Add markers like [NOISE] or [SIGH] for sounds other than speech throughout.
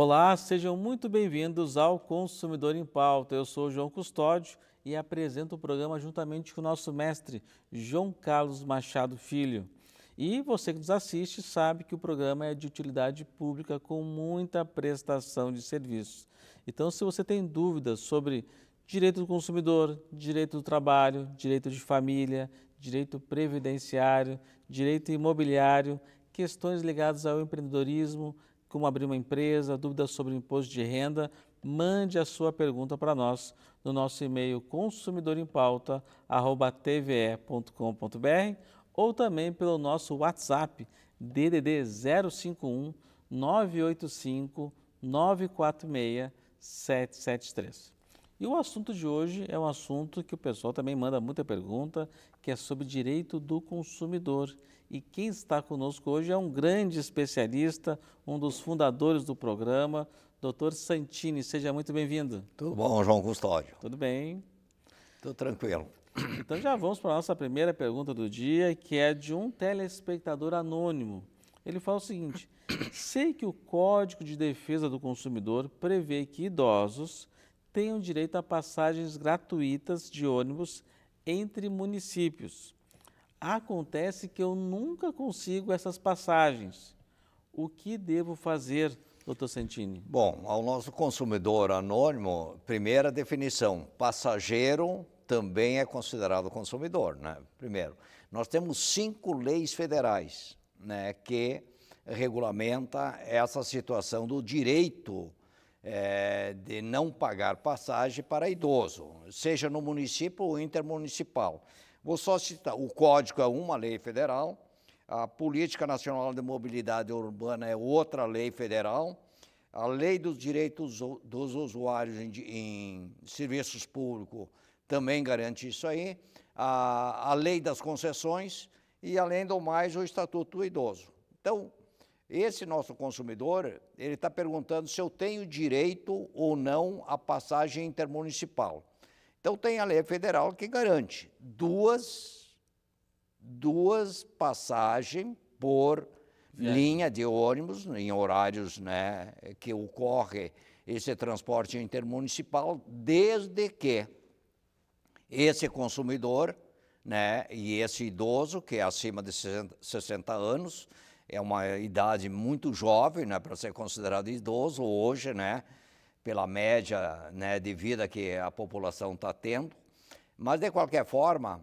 Olá, sejam muito bem-vindos ao Consumidor em Pauta. Eu sou João Custódio e apresento o programa juntamente com o nosso mestre João Carlos Machado Filho. E você que nos assiste sabe que o programa é de utilidade pública com muita prestação de serviços. Então, se você tem dúvidas sobre direito do consumidor, direito do trabalho, direito de família, direito previdenciário, direito imobiliário, questões ligadas ao empreendedorismo, como abrir uma empresa, dúvidas sobre imposto de renda, mande a sua pergunta para nós no nosso e-mail consumidorempauta@tve.com.br ou também pelo nosso WhatsApp DDD 051 985 946 773. E o assunto de hoje é um assunto que o pessoal também manda muita pergunta, que é sobre direito do consumidor. E quem está conosco hoje é um grande especialista, um dos fundadores do programa, doutor Santini. Seja muito bem-vindo. Tudo bom, João Custódio? Tudo bem. Tudo tranquilo. Então já vamos para a nossa primeira pergunta do dia, que é de um telespectador anônimo. Ele fala o seguinte: [COUGHS] sei que o Código de Defesa do Consumidor prevê que idosos tenham direito a passagens gratuitas de ônibus entre municípios. Acontece que eu nunca consigo essas passagens. O que devo fazer, doutor Santini? Bom, ao nosso consumidor anônimo, primeira definição: passageiro também é considerado consumidor, né? Primeiro, nós temos cinco leis federais, né, que regulamenta essa situação do direito é, de não pagar passagem para idoso, seja no município ou intermunicipal. Vou só citar: o Código é uma lei federal, a Política Nacional de Mobilidade Urbana é outra lei federal, a Lei dos Direitos dos Usuários em, em Serviços Públicos também garante isso aí, a, a Lei das Concessões e, além do mais, o Estatuto do Idoso. Então, esse nosso consumidor, ele está perguntando se eu tenho direito ou não à passagem intermunicipal. Então tem a lei federal que garante duas, duas passagens por Viagem. linha de ônibus, em horários né, que ocorre esse transporte intermunicipal, desde que esse consumidor né, e esse idoso, que é acima de 60 anos, é uma idade muito jovem, né, para ser considerado idoso hoje, né, pela média né, de vida que a população está tendo. Mas, de qualquer forma,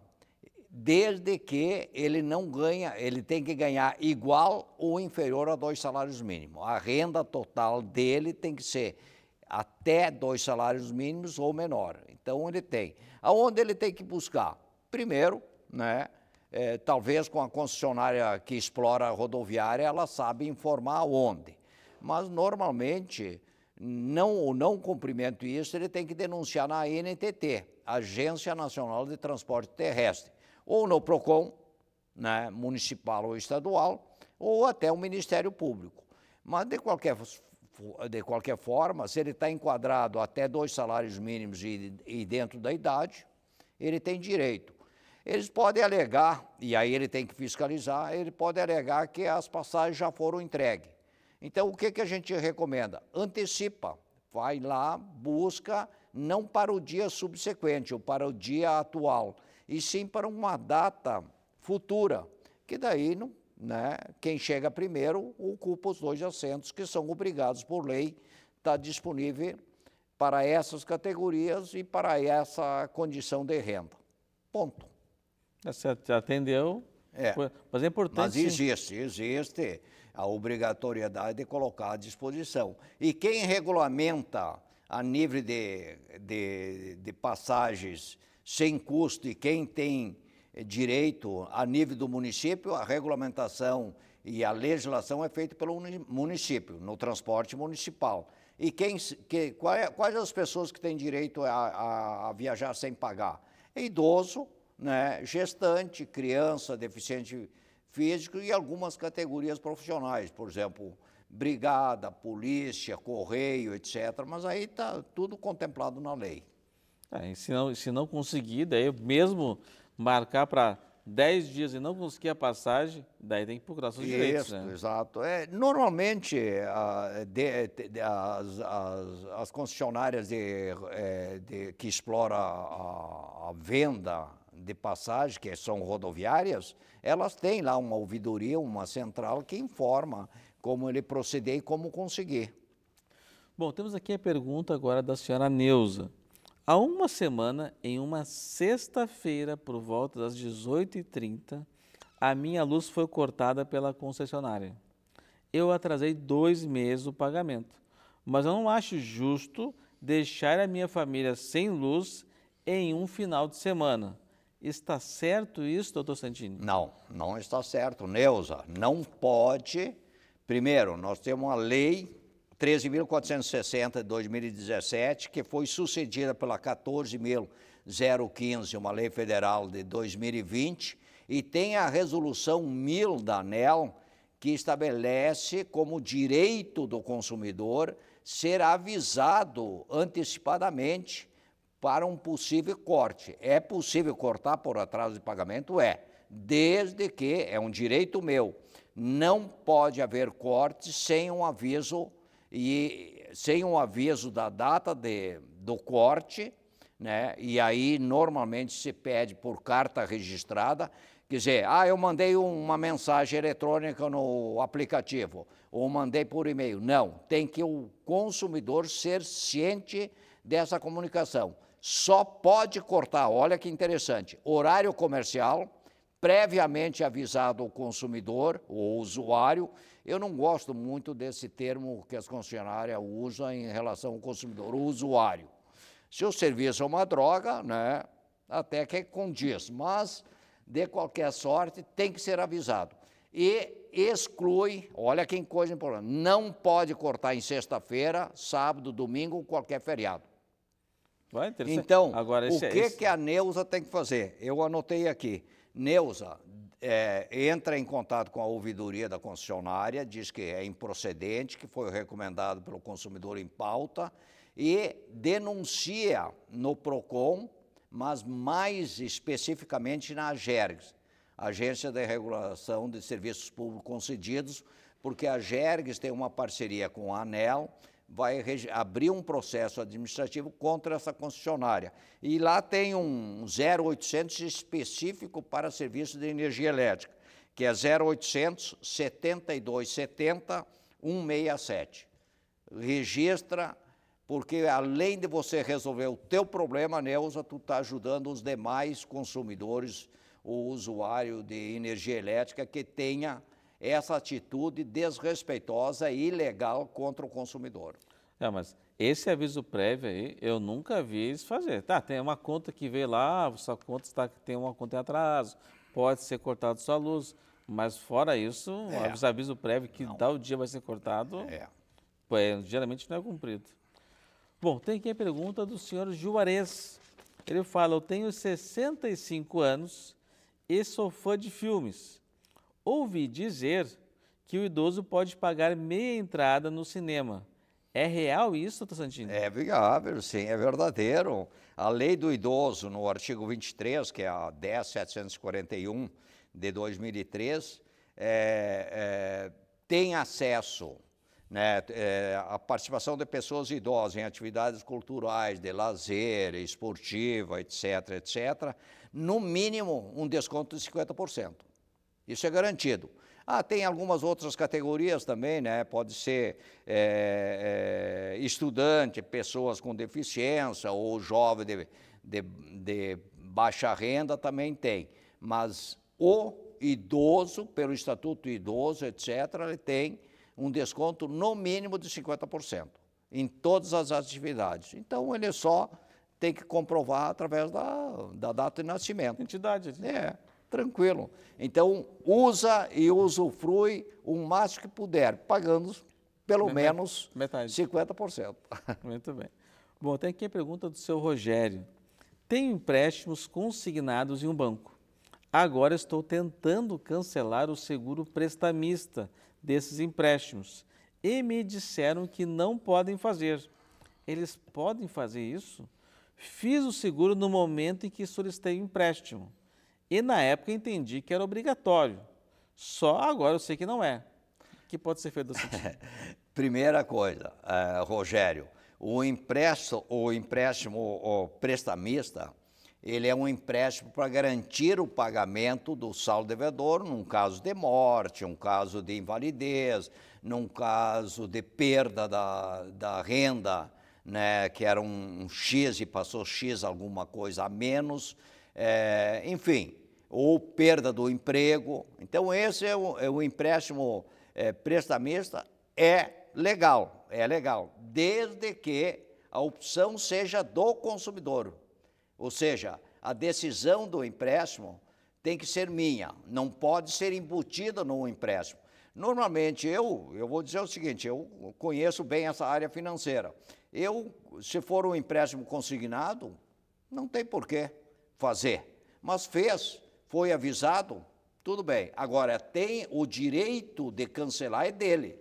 desde que ele não ganha, ele tem que ganhar igual ou inferior a dois salários mínimos. A renda total dele tem que ser até dois salários mínimos ou menor. Então, ele tem. Aonde ele tem que buscar? Primeiro, né, é, talvez com a concessionária que explora a rodoviária, ela sabe informar onde. Mas, normalmente, não o não cumprimento isso, ele tem que denunciar na ANTT, Agência Nacional de Transporte Terrestre, ou no PROCON, né, municipal ou estadual, ou até o Ministério Público. Mas, de qualquer, de qualquer forma, se ele está enquadrado até dois salários mínimos e, e dentro da idade, ele tem direito eles podem alegar, e aí ele tem que fiscalizar, ele pode alegar que as passagens já foram entregues. Então, o que, que a gente recomenda? Antecipa, vai lá, busca, não para o dia subsequente ou para o dia atual, e sim para uma data futura, que daí não, né, quem chega primeiro ocupa os dois assentos que são obrigados por lei estar tá disponíveis disponível para essas categorias e para essa condição de renda. Ponto. Você atendeu. É. Mas é importante. Mas existe, existe a obrigatoriedade de colocar à disposição. E quem regulamenta a nível de, de, de passagens sem custo e quem tem direito a nível do município, a regulamentação e a legislação é feita pelo município, no transporte municipal. E quem, que, quais, é, quais as pessoas que têm direito a, a, a viajar sem pagar? É idoso, né, gestante, criança, deficiente físico e algumas categorias profissionais, por exemplo, brigada, polícia, correio, etc. Mas aí está tudo contemplado na lei. É, se, não, se não conseguir, daí mesmo marcar para 10 dias e não conseguir a passagem, daí tem que procurar seus Isso, direitos. Né? Exato. É, normalmente, a, de, de, as, as, as concessionárias de, é, de que exploram a, a, venda de passagem, que são rodoviárias, elas têm lá uma ouvidoria, uma central que informa como ele proceder e como conseguir. Bom, temos aqui a pergunta agora da senhora Neuza. Há uma semana, em uma sexta-feira, por volta das 18h30, a minha luz foi cortada pela concessionária. Eu atrasei dois meses o pagamento, mas eu não acho justo deixar a minha família sem luz em um final de semana. Está certo isso, doutor Santini? Não, não está certo, Neuza. Não pode. Primeiro, nós temos uma lei 13.460 de 2017, que foi sucedida pela 14.015, uma lei federal de 2020, e tem a resolução 1000 da ANEL, que estabelece como direito do consumidor ser avisado antecipadamente para um possível corte. É possível cortar por atraso de pagamento? É, desde que é um direito meu. Não pode haver corte sem um aviso e sem um aviso da data de, do corte, né? E aí normalmente se pede por carta registrada, quer dizer, ah, eu mandei uma mensagem eletrônica no aplicativo ou mandei por e-mail. Não, tem que o consumidor ser ciente dessa comunicação só pode cortar, olha que interessante, horário comercial, previamente avisado o consumidor ou usuário. Eu não gosto muito desse termo que as concessionárias usam em relação ao consumidor, o usuário. Se o serviço é uma droga, né, até que é condiz, mas de qualquer sorte tem que ser avisado. E exclui, olha que coisa importante, não pode cortar em sexta-feira, sábado, domingo, qualquer feriado. Vai, então, Agora, o é que, que a Neuza tem que fazer? Eu anotei aqui. Neuza é, entra em contato com a ouvidoria da concessionária, diz que é improcedente, que foi recomendado pelo consumidor em pauta, e denuncia no PROCON, mas mais especificamente na AGERGS, Agência de Regulação de Serviços Públicos Concedidos, porque a AGERGS tem uma parceria com a ANEL, vai abrir um processo administrativo contra essa concessionária. E lá tem um 0800 específico para serviço de energia elétrica, que é 0800 7270 167. Registra, porque além de você resolver o teu problema, Neuza, tu está ajudando os demais consumidores, o usuário de energia elétrica que tenha essa atitude desrespeitosa e ilegal contra o consumidor. É, mas esse aviso prévio aí, eu nunca vi eles fazer. Tá, tem uma conta que veio lá, sua conta está, tem uma conta em atraso, pode ser cortado sua luz, mas fora isso, é. aviso prévio que dá o dia vai ser cortado, é. é. geralmente não é cumprido. Bom, tem aqui a pergunta do senhor Juarez. Ele fala, eu tenho 65 anos e sou fã de filmes. Ouvi dizer que o idoso pode pagar meia entrada no cinema. É real isso, doutor Santini? É viável, sim, é verdadeiro. A lei do idoso, no artigo 23, que é a 10.741 de 2003, é, é, tem acesso né, é, à participação de pessoas idosas em atividades culturais, de lazer, esportiva, etc., etc., no mínimo um desconto de 50%. Isso é garantido. Ah, tem algumas outras categorias também, né? Pode ser é, é, estudante, pessoas com deficiência ou jovem de, de, de baixa renda também tem. Mas o idoso, pelo Estatuto Idoso, etc., ele tem um desconto no mínimo de 50% em todas as atividades. Então, ele só tem que comprovar através da, da data de nascimento. Entidade. É tranquilo. Então, usa e usufrui o máximo que puder, pagando pelo Metade. menos Metade. 50%. [LAUGHS] Muito bem. Bom, tem aqui a pergunta do seu Rogério. Tenho empréstimos consignados em um banco. Agora estou tentando cancelar o seguro prestamista desses empréstimos e me disseram que não podem fazer. Eles podem fazer isso? Fiz o seguro no momento em que solicitei o empréstimo e na época entendi que era obrigatório. Só agora eu sei que não é. O que pode ser feito assim? [LAUGHS] Primeira coisa, uh, Rogério, o empréstimo, o empréstimo, o prestamista, ele é um empréstimo para garantir o pagamento do saldo devedor num caso de morte, um caso de invalidez, num caso de perda da, da renda, né, que era um, um X e passou X alguma coisa a menos é, enfim, ou perda do emprego. Então, esse é o, é o empréstimo é, prestamista, é legal, é legal, desde que a opção seja do consumidor. Ou seja, a decisão do empréstimo tem que ser minha, não pode ser embutida no empréstimo. Normalmente eu, eu vou dizer o seguinte, eu conheço bem essa área financeira. Eu, se for um empréstimo consignado, não tem porquê fazer. Mas fez, foi avisado, tudo bem. Agora, tem o direito de cancelar é dele.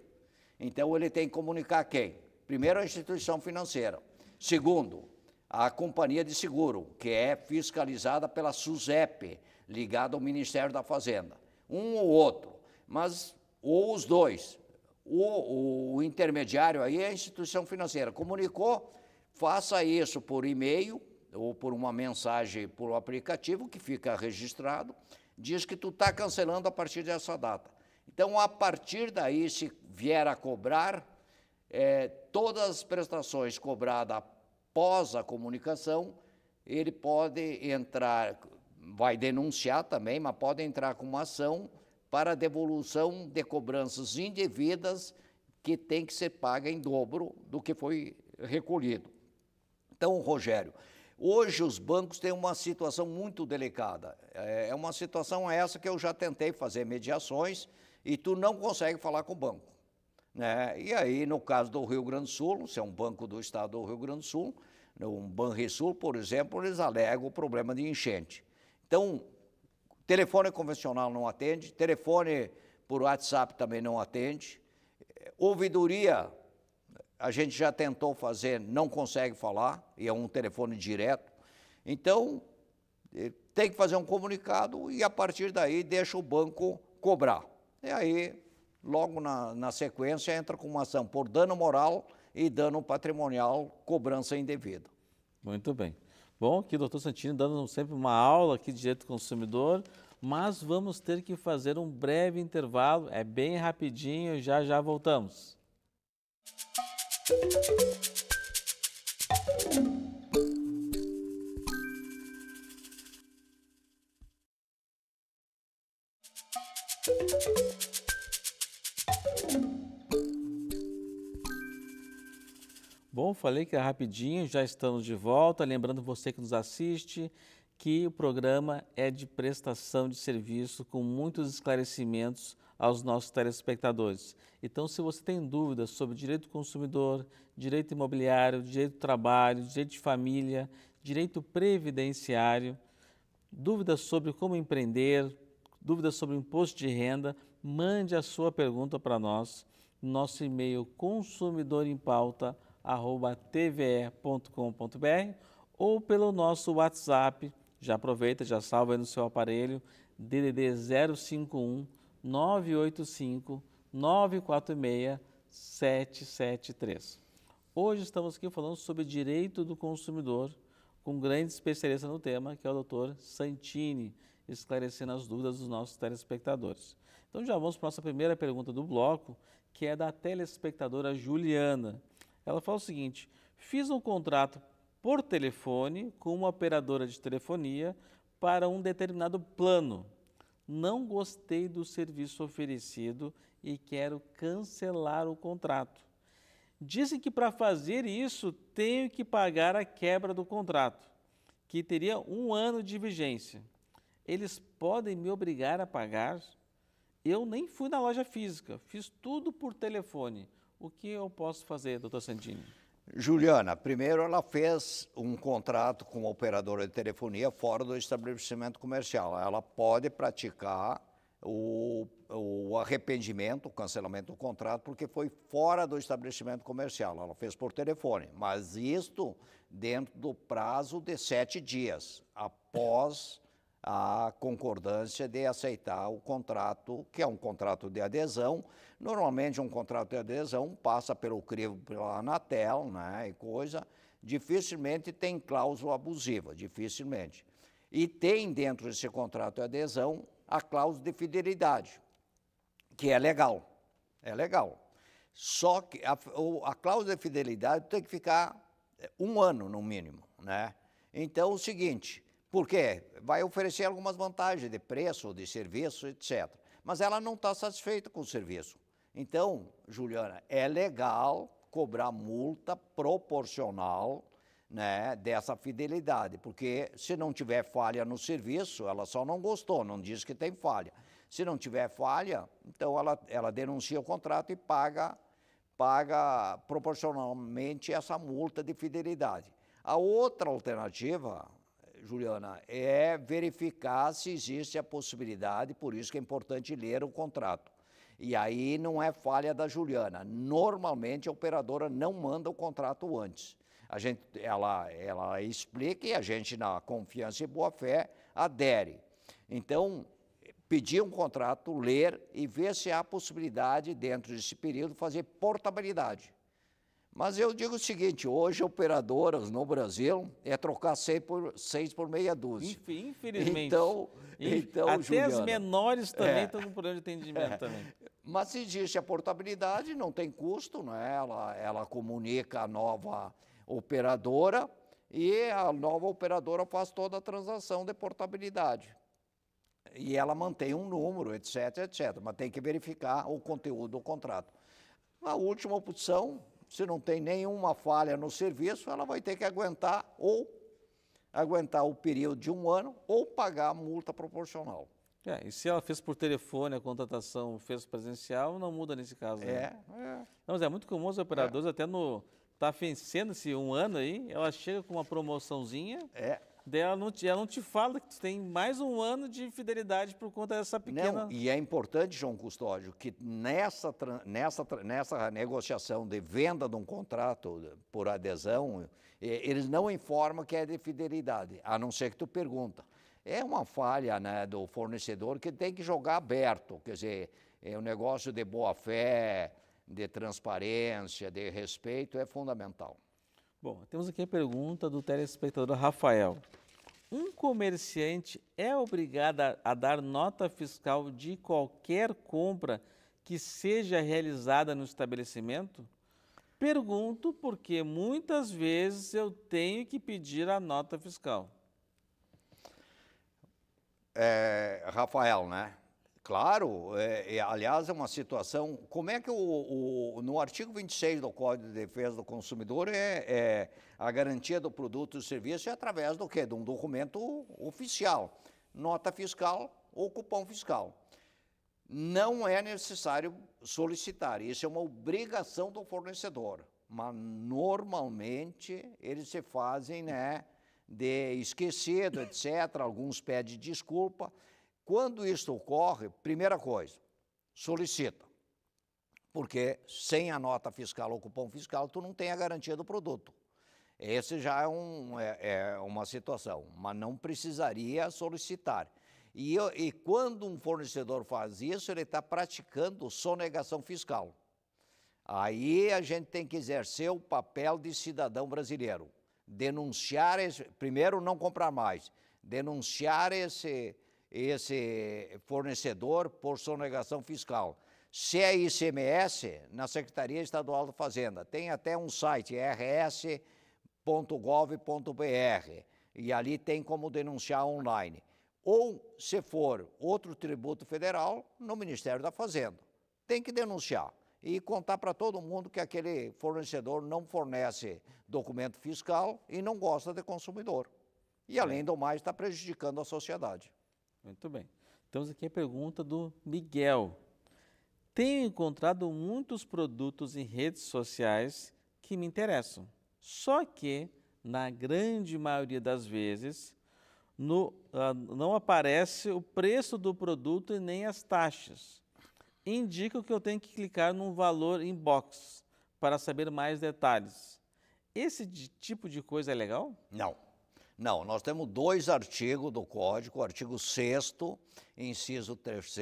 Então, ele tem que comunicar quem? Primeiro, a instituição financeira. Segundo, a companhia de seguro, que é fiscalizada pela SUSEP, ligada ao Ministério da Fazenda. Um ou outro, mas ou os dois. O, o intermediário aí é a instituição financeira. Comunicou, faça isso por e-mail ou por uma mensagem por um aplicativo que fica registrado, diz que tu está cancelando a partir dessa data. Então, a partir daí, se vier a cobrar, é, todas as prestações cobradas após a comunicação, ele pode entrar, vai denunciar também, mas pode entrar com uma ação para devolução de cobranças indevidas que tem que ser paga em dobro do que foi recolhido. Então, Rogério, Hoje os bancos têm uma situação muito delicada. É, é uma situação essa que eu já tentei fazer mediações e tu não consegue falar com o banco. Né? E aí, no caso do Rio Grande do Sul, se é um banco do estado do Rio Grande do Sul, um Banrisul, por exemplo, eles alegam o problema de enchente. Então, telefone convencional não atende, telefone por WhatsApp também não atende, ouvidoria a gente já tentou fazer, não consegue falar, e é um telefone direto. Então, eh, tem que fazer um comunicado e a partir daí deixa o banco cobrar. E aí, logo na, na sequência, entra com uma ação por dano moral e dano patrimonial, cobrança indevida. Muito bem. Bom, aqui o doutor Santini dando sempre uma aula aqui de direito do consumidor, mas vamos ter que fazer um breve intervalo, é bem rapidinho, já já voltamos. Bom, falei que é rapidinho, já estamos de volta. Lembrando você que nos assiste, que o programa é de prestação de serviço com muitos esclarecimentos aos nossos telespectadores. Então, se você tem dúvidas sobre direito do consumidor, direito imobiliário, direito do trabalho, direito de família, direito previdenciário, dúvidas sobre como empreender, dúvidas sobre imposto de renda, mande a sua pergunta para nós no nosso e-mail consumidorempauta@tve.com.br ou pelo nosso WhatsApp já aproveita, já salva aí no seu aparelho, DDD 051 985 946 773. Hoje estamos aqui falando sobre direito do consumidor com um grande especialista no tema, que é o Dr. Santini, esclarecendo as dúvidas dos nossos telespectadores. Então já vamos para a nossa primeira pergunta do bloco, que é da telespectadora Juliana. Ela fala o seguinte: fiz um contrato por telefone com uma operadora de telefonia para um determinado plano. Não gostei do serviço oferecido e quero cancelar o contrato. Dizem que para fazer isso tenho que pagar a quebra do contrato, que teria um ano de vigência. Eles podem me obrigar a pagar? Eu nem fui na loja física, fiz tudo por telefone. O que eu posso fazer, doutor Sandini? Juliana, primeiro ela fez um contrato com uma operadora de telefonia fora do estabelecimento comercial. Ela pode praticar o, o arrependimento, o cancelamento do contrato, porque foi fora do estabelecimento comercial. Ela fez por telefone, mas isto dentro do prazo de sete dias após a concordância de aceitar o contrato, que é um contrato de adesão. Normalmente, um contrato de adesão passa pelo crivo pela Anatel né, e coisa. Dificilmente tem cláusula abusiva, dificilmente. E tem dentro desse contrato de adesão a cláusula de fidelidade, que é legal. É legal. Só que a, a, cláusula de fidelidade tem que ficar é, um ano no mínimo, né? Então, é o seguinte, porque vai oferecer algumas vantagens de preço, de serviço, etc. Mas ela não está satisfeita com o serviço. Então, Juliana, é legal cobrar multa proporcional né, dessa fidelidade, porque se não tiver falha no serviço, ela só não gostou, não diz que tem falha. Se não tiver falha, então ela, ela denuncia o contrato e paga, paga proporcionalmente essa multa de fidelidade. A outra alternativa, Juliana, é verificar se existe a possibilidade, por isso que é importante ler o contrato. E aí não é falha da Juliana. Normalmente a operadora não manda o contrato antes. A gente, ela, ela explica e a gente, na confiança e boa fé, adere. Então, pedir um contrato, ler e ver se há possibilidade, dentro desse período, fazer portabilidade. Mas eu digo o seguinte: hoje operadoras no Brasil é trocar seis por, seis por meia dúzia. Infelizmente. Então, Inf... então até Juliana, as menores é. também estão é, com problema de atendimento é, também. [LAUGHS] Mas existe a portabilidade, não tem custo, né? ela, ela comunica a nova operadora e a nova operadora faz toda a transação de portabilidade. E ela mantém um número, etc, etc. Mas tem que verificar o conteúdo do contrato. A última opção se não tem nenhuma falha no serviço, ela vai ter que aguentar ou aguentar o período de um ano ou pagar a multa proporcional. É, e se ela fez por telefone a contratação, fez presencial, não muda nesse caso. Né? É, é. Não, mas é muito comum os operadores, é. até no. Está vencendo-se um ano aí, ela chega com uma promoçãozinha. É dela não te, ela não te fala que tu tem mais um ano de fidelidade por conta dessa pequena. Não, e é importante, João Custódio, que nessa, nessa, nessa negociação de venda de um contrato por adesão, eles não informam que é de fidelidade, a não ser que tu pergunta. É uma falha né, do fornecedor que tem que jogar aberto, quer dizer, é um negócio de boa fé, de transparência, de respeito é fundamental. Bom, temos aqui a pergunta do telespectador Rafael. Um comerciante é obrigado a, a dar nota fiscal de qualquer compra que seja realizada no estabelecimento? Pergunto porque muitas vezes eu tenho que pedir a nota fiscal. É, Rafael, né? Claro, é, é, aliás, é uma situação. Como é que o, o, no artigo 26 do Código de Defesa do Consumidor é, é a garantia do produto e serviço é através do quê? De um documento oficial, nota fiscal ou cupom fiscal. Não é necessário solicitar, isso é uma obrigação do fornecedor, mas normalmente eles se fazem né, de esquecido, etc. Alguns pedem desculpa. Quando isso ocorre, primeira coisa, solicita. Porque sem a nota fiscal ou cupom fiscal, tu não tem a garantia do produto. Esse já é, um, é, é uma situação, mas não precisaria solicitar. E, eu, e quando um fornecedor faz isso, ele está praticando sonegação fiscal. Aí a gente tem que exercer o papel de cidadão brasileiro. Denunciar, esse, primeiro, não comprar mais. Denunciar esse, esse fornecedor por sonegação fiscal. Se é ICMS, na Secretaria Estadual da Fazenda. Tem até um site, rs.gov.br, e ali tem como denunciar online. Ou, se for outro tributo federal, no Ministério da Fazenda. Tem que denunciar e contar para todo mundo que aquele fornecedor não fornece documento fiscal e não gosta de consumidor. E, além do mais, está prejudicando a sociedade. Muito bem. Temos aqui a pergunta do Miguel. Tenho encontrado muitos produtos em redes sociais que me interessam. Só que, na grande maioria das vezes, no, uh, não aparece o preço do produto e nem as taxas. Indica que eu tenho que clicar num valor em box para saber mais detalhes. Esse de, tipo de coisa é legal? Não. Não, nós temos dois artigos do Código, o artigo 6 inciso 3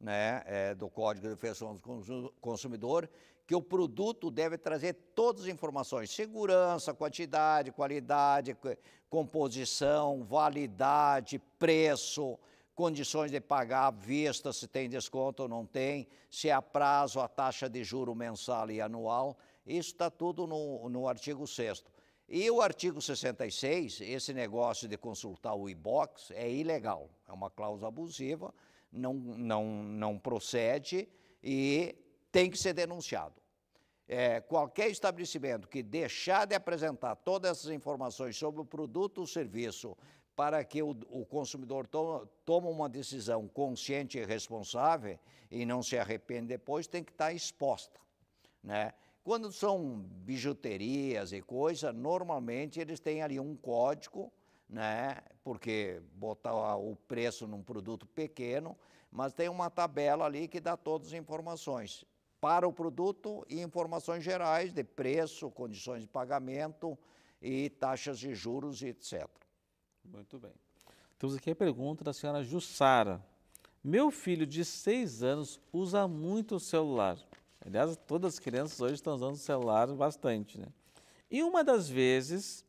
né, é, do Código de Defesa do Consumidor, que o produto deve trazer todas as informações: segurança, quantidade, qualidade, composição, validade, preço, condições de pagar à vista, se tem desconto ou não tem, se é a prazo, a taxa de juro mensal e anual. Isso está tudo no, no artigo 6. E o artigo 66, esse negócio de consultar o e-box é ilegal, é uma cláusula abusiva, não, não, não procede e tem que ser denunciado. É, qualquer estabelecimento que deixar de apresentar todas essas informações sobre o produto ou serviço para que o, o consumidor to, tome uma decisão consciente e responsável e não se arrependa depois, tem que estar exposta. Né? Quando são bijuterias e coisa, normalmente eles têm ali um código, né? Porque botar o preço num produto pequeno, mas tem uma tabela ali que dá todas as informações para o produto e informações gerais de preço, condições de pagamento e taxas de juros, etc. Muito bem. Temos aqui a pergunta da senhora Jussara. Meu filho de seis anos usa muito o celular. Aliás, todas as crianças hoje estão usando o celular bastante, né? E uma das vezes,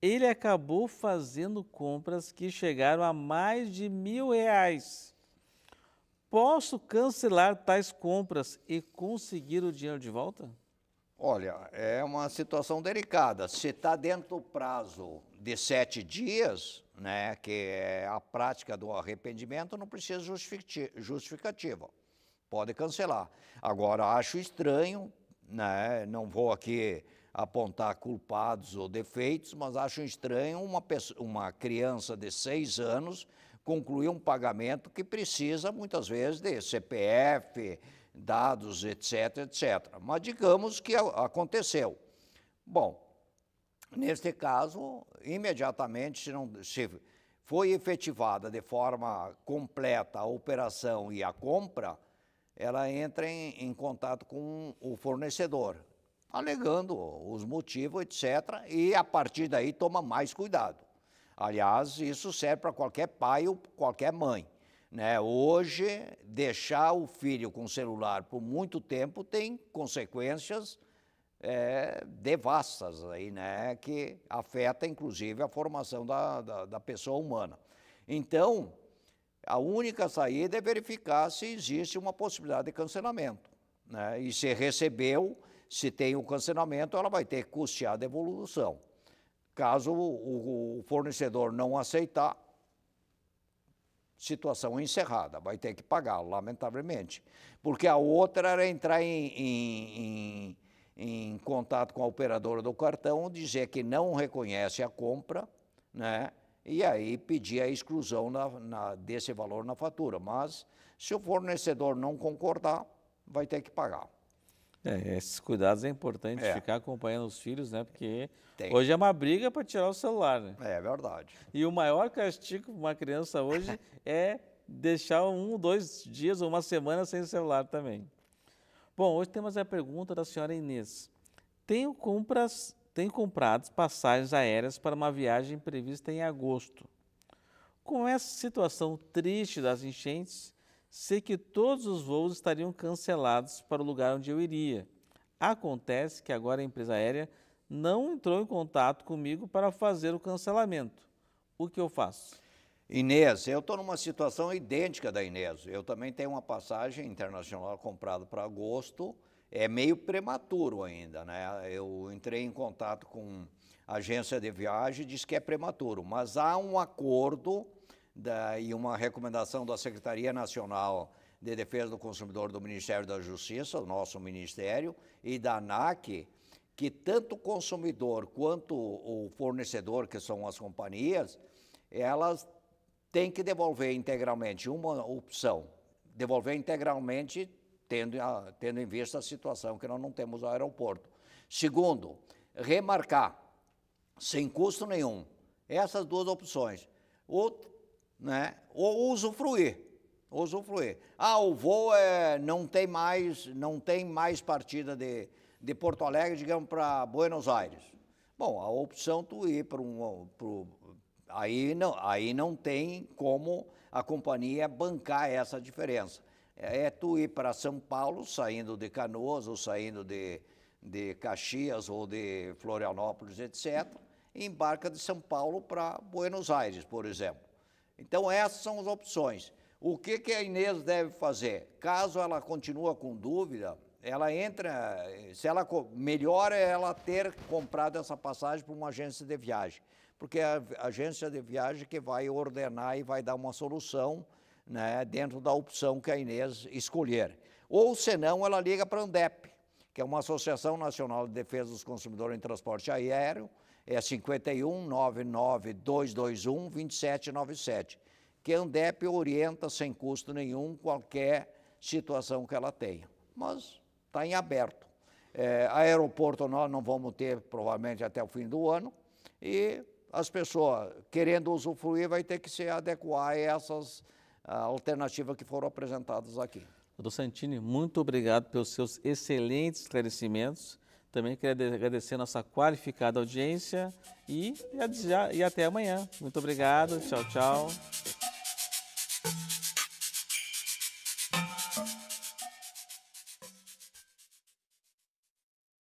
ele acabou fazendo compras que chegaram a mais de mil reais. Posso cancelar tais compras e conseguir o dinheiro de volta? Olha, é uma situação delicada. Se está dentro do prazo de sete dias, né, que é a prática do arrependimento, não precisa justificativa pode cancelar. Agora, acho estranho, né? não vou aqui apontar culpados ou defeitos, mas acho estranho uma, pessoa, uma criança de seis anos concluir um pagamento que precisa muitas vezes de CPF, dados, etc, etc. Mas digamos que aconteceu. Bom, neste caso, imediatamente, se, não, se foi efetivada de forma completa a operação e a compra, ela entra em, em contato com o fornecedor, alegando os motivos, etc., e a partir daí toma mais cuidado. Aliás, isso serve para qualquer pai ou qualquer mãe. Né? Hoje, deixar o filho com o celular por muito tempo tem consequências é, devastas aí, né? que afeta inclusive a formação da, da, da pessoa humana. Então, a única saída é verificar se existe uma possibilidade de cancelamento. Né? E se recebeu, se tem o um cancelamento, ela vai ter que custear a devolução. Caso o, o fornecedor não aceitar, situação encerrada, vai ter que pagar, lamentavelmente. Porque a outra era entrar em, em, em, em contato com a operadora do cartão, dizer que não reconhece a compra, né? e aí pedir a exclusão na, na, desse valor na fatura. Mas se o fornecedor não concordar, vai ter que pagar. É, esses cuidados é importante é. ficar acompanhando os filhos, né? Porque Tem. hoje é uma briga para tirar o celular, né? É verdade. E o maior castigo para uma criança hoje [LAUGHS] é deixar um, dois dias ou uma semana sem celular também. Bom, hoje temos a pergunta da senhora Inês. Tenho compras têm comprado passagens aéreas para uma viagem prevista em agosto. Com essa situação triste das enchentes, sei que todos os voos estariam cancelados para o lugar onde eu iria. Acontece que agora a empresa aérea não entrou em contato comigo para fazer o cancelamento. O que eu faço? Inês, eu estou numa situação idêntica da Inês. Eu também tenho uma passagem internacional comprada para agosto é meio prematuro ainda, né? Eu entrei em contato com a agência de viagem, diz que é prematuro, mas há um acordo da, e uma recomendação da Secretaria Nacional de Defesa do Consumidor do Ministério da Justiça, o nosso ministério, e da ANAC, que tanto o consumidor quanto o fornecedor, que são as companhias, elas têm que devolver integralmente uma opção. Devolver integralmente tendo, a, tendo em vista a situação que nós não temos ao aeroporto. Segundo, remarcar, sem custo nenhum. Essas duas opções. Ou, né, ou usufruir. Usufruir. Ah, o voo é, não, tem mais, não tem mais partida de, de Porto Alegre, digamos, para Buenos Aires. Bom, a opção tu ir para um. Pro, aí, não, aí não tem como a companhia bancar essa diferença. É, é tu ir para São Paulo, saindo de Canoas, ou saindo de, de Caxias, ou de Florianópolis, etc., e embarca de São Paulo para Buenos Aires, por exemplo. Então, essas são as opções. O que, que a Inês deve fazer? Caso ela continue com dúvida, ela entra, se ela melhor é ela ter comprado essa passagem para uma agência de viagem, porque é a agência de viagem que vai ordenar e vai dar uma solução né, dentro da opção que a Inês escolher. Ou, senão, ela liga para a Andep, que é uma Associação Nacional de Defesa dos Consumidores em Transporte Aéreo, é 51 99221 2797, que a Andep orienta sem custo nenhum qualquer situação que ela tenha. Mas está em aberto. É, aeroporto nós não vamos ter provavelmente até o fim do ano e as pessoas querendo usufruir vai ter que se adequar a essas a alternativa que foram apresentados aqui. Doutor Santini, muito obrigado pelos seus excelentes esclarecimentos. Também queria agradecer a nossa qualificada audiência e, e até amanhã. Muito obrigado. Tchau, tchau.